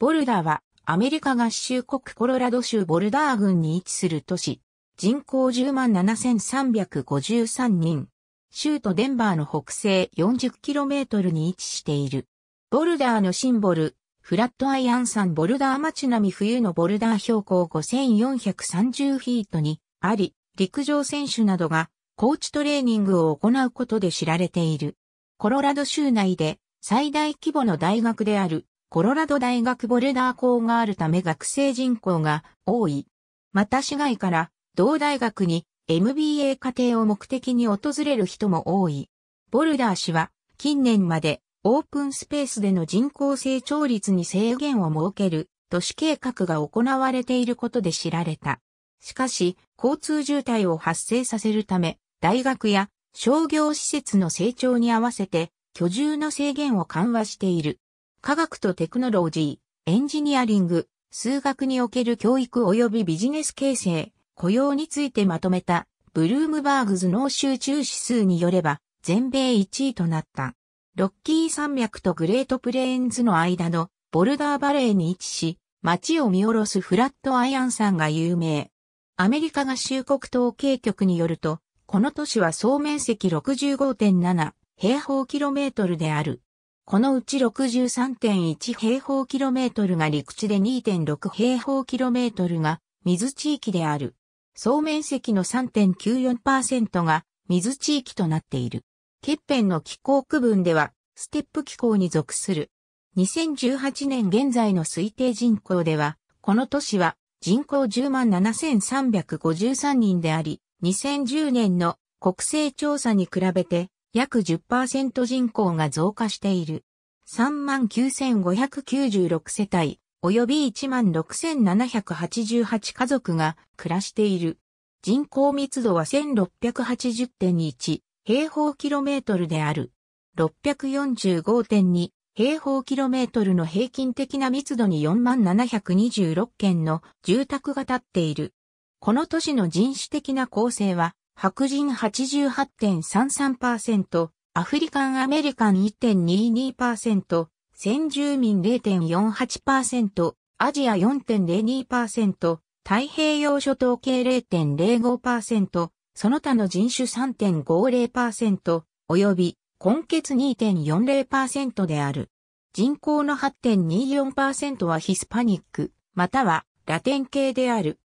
ボルダーはアメリカ合衆国コロラド州ボルダー郡に位置する都市。人口10万7353人。州都デンバーの北西 40km に位置している。ボルダーのシンボル、フラットアイアン山ボルダー街並み冬のボルダー標高5430フィートにあり、陸上選手などがコーチトレーニングを行うことで知られている。コロラド州内で最大規模の大学であるコロラド大学ボルダー校があるため学生人口が多い。また市外から同大学に MBA 課程を目的に訪れる人も多い。ボルダー氏は近年までオープンスペースでの人口成長率に制限を設ける都市計画が行われていることで知られた。しかし、交通渋滞を発生させるため、大学や商業施設の成長に合わせて居住の制限を緩和している。科学とテクノロジー、エンジニアリング、数学における教育及びビジネス形成、雇用についてまとめた、ブルームバーグズ脳集中指数によれば、全米1位となった。ロッキー山脈とグレートプレーンズの間のボルダーバレーに位置し、街を見下ろすフラットアイアン山が有名。アメリカ合衆国統計局によると、この都市は総面積65.7平方キロメートルである。このうち63.1平方キロメートルが陸地で2.6平方キロメートルが水地域である。総面積の3.94%が水地域となっている。欠片の気候区分では、ステップ気候に属する。2018年現在の推定人口では、この都市は人口107,353人であり、2010年の国勢調査に比べて約10%人口が増加している。39,596世帯、及び16,788家族が暮らしている。人口密度は1680.1平方キロメートルである。645.2平方キロメートルの平均的な密度に4726件の住宅が建っている。この都市の人種的な構成は白人88.33%、アフリカンアメリカン1.22%、先住民0.48%、アジア4.02%、太平洋諸島系0.05%、その他の人種3.50%、及び、根血2.40%である。人口の8.24%はヒスパニック、またはラテン系である。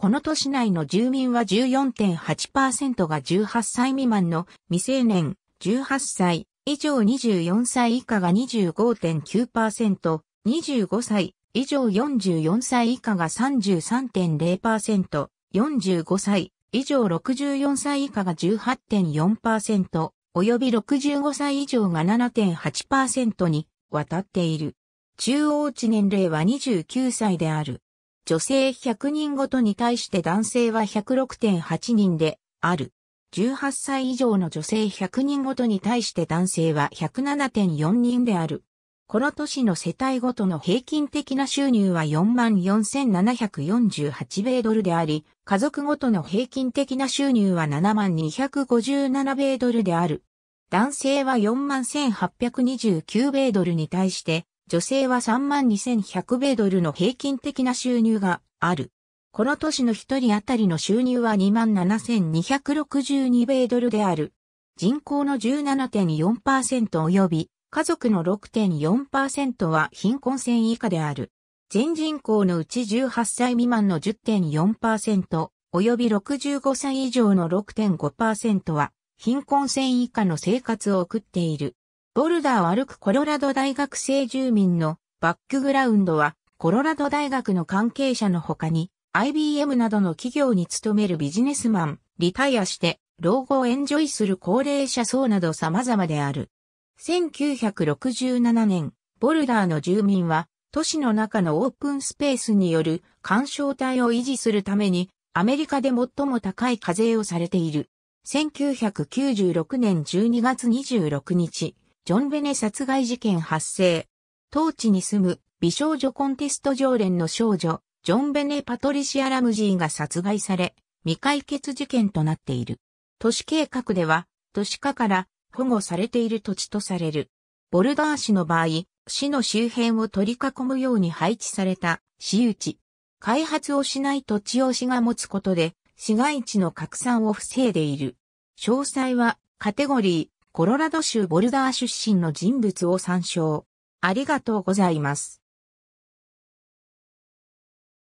この都市内の住民は14.8%が18歳未満の未成年、18歳以上24歳以下が25.9%、25歳以上44歳以下が33.0%、45歳以上64歳以下が18.4%、及び65歳以上が7.8%に渡っている。中央値年齢は29歳である。女性100人ごとに対して男性は106.8人である。18歳以上の女性100人ごとに対して男性は107.4人である。この年の世帯ごとの平均的な収入は44,748米ドルであり、家族ごとの平均的な収入は72,57米ドルである。男性は41,829米ドルに対して、女性は32,100米ドルの平均的な収入がある。この年の一人当たりの収入は27,262米ドルである。人口の17.4%及び家族の6.4%は貧困線以下である。全人口のうち18歳未満の10.4%及び65歳以上の6.5%は貧困線以下の生活を送っている。ボルダーを歩くコロラド大学生住民のバックグラウンドは、コロラド大学の関係者の他に、IBM などの企業に勤めるビジネスマン、リタイアして、老後をエンジョイする高齢者層など様々である。1967年、ボルダーの住民は、都市の中のオープンスペースによる干渉帯を維持するために、アメリカで最も高い課税をされている。1996年12月26日、ジョン・ベネ殺害事件発生。当地に住む美少女コンテスト常連の少女、ジョン・ベネ・パトリシア・ラムジーが殺害され、未解決事件となっている。都市計画では、都市化から保護されている土地とされる。ボルダー市の場合、市の周辺を取り囲むように配置された市有地。開発をしない土地を市が持つことで、市街地の拡散を防いでいる。詳細はカテゴリー、コロラド州ボルダー出身の人物を参照。ありがとうございます。